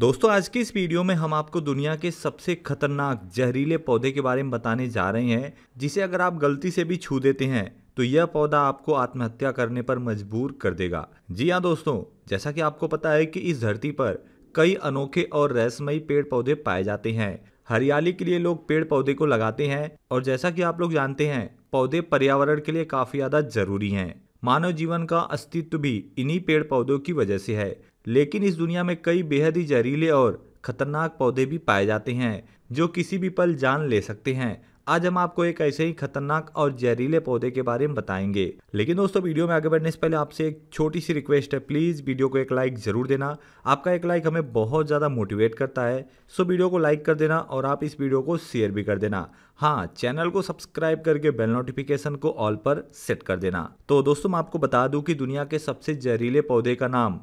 दोस्तों आज की इस वीडियो में हम आपको दुनिया के सबसे खतरनाक जहरीले पौधे के बारे में बताने जा रहे हैं जिसे अगर आप गलती से भी छू देते हैं तो यह पौधा आपको आत्महत्या करने पर मजबूर कर देगा जी हाँ दोस्तों जैसा कि आपको पता है कि इस धरती पर कई अनोखे और रहस्यमयी पेड़ पौधे पाए जाते हैं हरियाली के लिए लोग पेड़ पौधे को लगाते हैं और जैसा कि आप लोग जानते हैं पौधे पर्यावरण के लिए काफ़ी ज़्यादा जरूरी हैं मानव जीवन का अस्तित्व भी इन्हीं पेड़ पौधों की वजह से है लेकिन इस दुनिया में कई बेहद ही जहरीले और खतरनाक पौधे भी पाए जाते हैं जो किसी भी पल जान ले सकते हैं आज हम आपको एक ऐसे ही खतरनाक और जहरीले पौधे के बारे में बताएंगे लेकिन दोस्तों वीडियो में आगे बढ़ने से पहले आपसे एक छोटी सी रिक्वेस्ट है प्लीज़ वीडियो को एक लाइक ज़रूर देना आपका एक लाइक हमें बहुत ज़्यादा मोटिवेट करता है सो वीडियो को लाइक कर देना और आप इस वीडियो को शेयर भी कर देना हाँ चैनल को सब्सक्राइब करके बेल नोटिफिकेशन को ऑल पर सेट कर देना तो दोस्तों मैं आपको बता दू कि दुनिया के सबसे जहरीले पौधे का नाम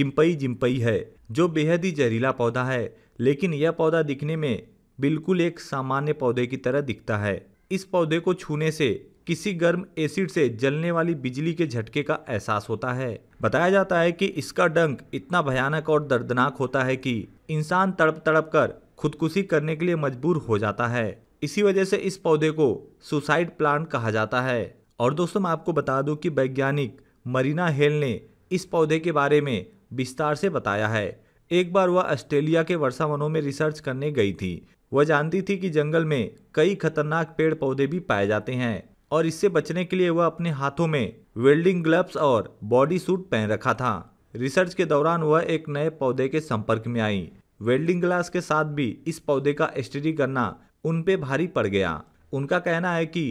जिम्पई जिम्पई है जो बेहद ही जहरीला पौधा है लेकिन यह पौधा दिखने में बिल्कुल एक सामान्य पौधे की तरह दिखता है इस पौधे को छूने से किसी गर्म एसिड से जलने वाली बिजली के झटके का एहसास होता है बताया जाता है कि इसका डंक इतना भयानक और दर्दनाक होता है कि इंसान तड़प तड़प कर खुदकुशी करने के लिए मजबूर हो जाता है इसी वजह से इस पौधे को सुसाइड प्लांट कहा जाता है और दोस्तों मैं आपको बता दूं कि वैज्ञानिक मरीना हेल ने इस पौधे के बारे में विस्तार से बताया है एक बार वह ऑस्ट्रेलिया के वर्षा वनों में रिसर्च करने गई थी वह जानती थी कि जंगल में कई खतरनाक पेड़ पौधे भी पाए जाते हैं और इससे बचने के लिए वह अपने हाथों में वेल्डिंग ग्लव्स और बॉडी सूट पहन रखा था रिसर्च के दौरान वह एक नए पौधे के संपर्क में आई वेल्डिंग ग्लास के साथ भी इस पौधे का स्टडी करना उन पे भारी पड़ गया उनका कहना है कि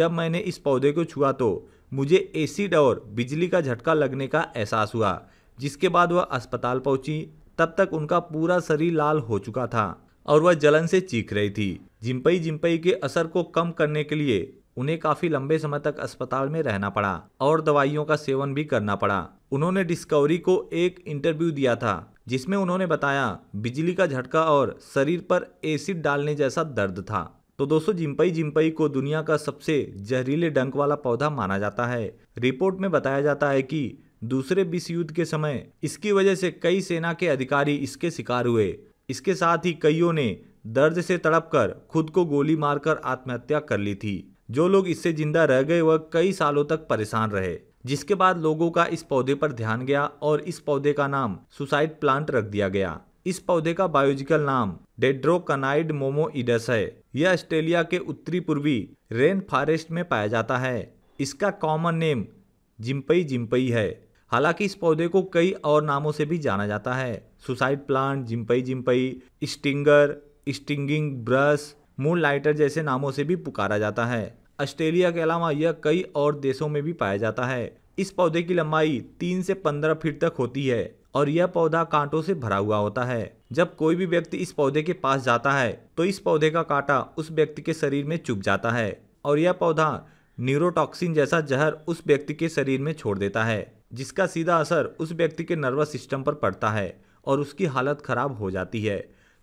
जब मैंने इस पौधे को छुआ तो मुझे एसिड और बिजली का झटका लगने का एहसास हुआ जिसके बाद वह अस्पताल पहुंची तब तक उनका पूरा शरीर लाल हो चुका था और वह जलन से चीख रही थी जिम्पई जिम्पई के असर को कम करने के लिए उन्हें काफी लंबे समय तक अस्पताल में रहना पड़ा और दवाइयों का सेवन भी करना पड़ा उन्होंने डिस्कवरी को एक इंटरव्यू दिया था जिसमें उन्होंने बताया बिजली का झटका और शरीर पर एसिड डालने जैसा दर्द था तो दोस्तों जिम्पई जिम्पई को दुनिया का सबसे जहरीले डंक वाला पौधा माना जाता है रिपोर्ट में बताया जाता है कि दूसरे विश्व युद्ध के समय इसकी वजह से कई सेना के अधिकारी इसके शिकार हुए इसके साथ ही कईयों ने दर्द से तड़प कर खुद को गोली मारकर आत्महत्या कर ली थी जो लोग इससे जिंदा रह गए वह कई सालों तक परेशान रहे जिसके बाद लोगों का इस पौधे पर ध्यान गया और इस पौधे का नाम सुसाइड प्लांट रख दिया गया इस पौधे का बायोलॉजिकल नाम डेड्रोकनाइड मोमोइडस है यह ऑस्ट्रेलिया के उत्तरी पूर्वी रेन फॉरेस्ट में पाया जाता है इसका कॉमन नेम जिम्पई जिम्पई है हालांकि इस पौधे को कई और नामों से भी जाना जाता है suicide plant gympie gympie stinger stinging brush moon lighter जैसे नामों से भी पुकारा जाता है ऑस्ट्रेलिया के अलावा यह कई और देशों में भी पाया जाता है इस पौधे की लंबाई तीन से पंद्रह फीट तक होती है और यह पौधा कांटों से भरा हुआ होता है जब कोई भी व्यक्ति इस पौधे के पास जाता है तो इस पौधे का कांटा उस व्यक्ति के शरीर में चुप जाता है और यह पौधा न्यूरोटॉक्सिन जैसा जहर उस व्यक्ति के शरीर में छोड़ देता है जिसका सीधा असर उस व्यक्ति के नर्वस सिस्टम पर पड़ता है और उसकी हालत ख़राब हो जाती है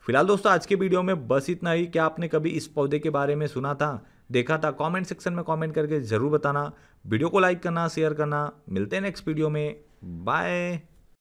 फिलहाल दोस्तों आज के वीडियो में बस इतना ही क्या आपने कभी इस पौधे के बारे में सुना था देखा था कमेंट सेक्शन में कमेंट करके ज़रूर बताना वीडियो को लाइक करना शेयर करना मिलते हैं नेक्स्ट वीडियो में बाय